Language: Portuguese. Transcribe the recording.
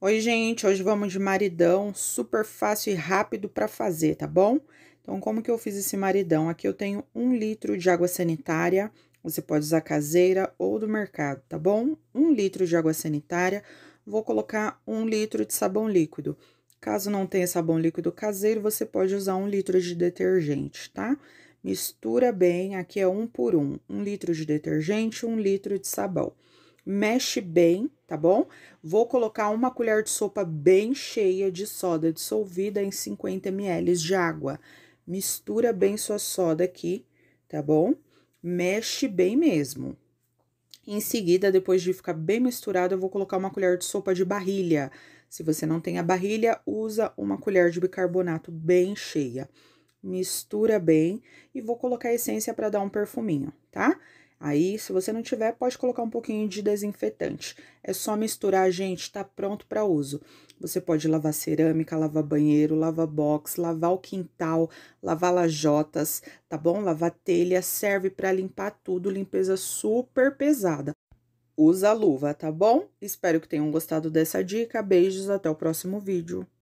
Oi, gente, hoje vamos de maridão, super fácil e rápido para fazer, tá bom? Então, como que eu fiz esse maridão? Aqui eu tenho um litro de água sanitária, você pode usar caseira ou do mercado, tá bom? Um litro de água sanitária, vou colocar um litro de sabão líquido. Caso não tenha sabão líquido caseiro, você pode usar um litro de detergente, tá? Mistura bem, aqui é um por um, um litro de detergente, um litro de sabão mexe bem, tá bom? Vou colocar uma colher de sopa bem cheia de soda dissolvida em 50 ml de água. Mistura bem sua soda aqui, tá bom? Mexe bem mesmo. Em seguida, depois de ficar bem misturado, eu vou colocar uma colher de sopa de barrilha. Se você não tem a barrilha, usa uma colher de bicarbonato bem cheia. Mistura bem e vou colocar a essência para dar um perfuminho, tá? Aí, se você não tiver, pode colocar um pouquinho de desinfetante. É só misturar, gente, tá pronto para uso. Você pode lavar cerâmica, lavar banheiro, lavar box, lavar o quintal, lavar lajotas, tá bom? Lavar telha, serve para limpar tudo, limpeza super pesada. Usa luva, tá bom? Espero que tenham gostado dessa dica. Beijos, até o próximo vídeo.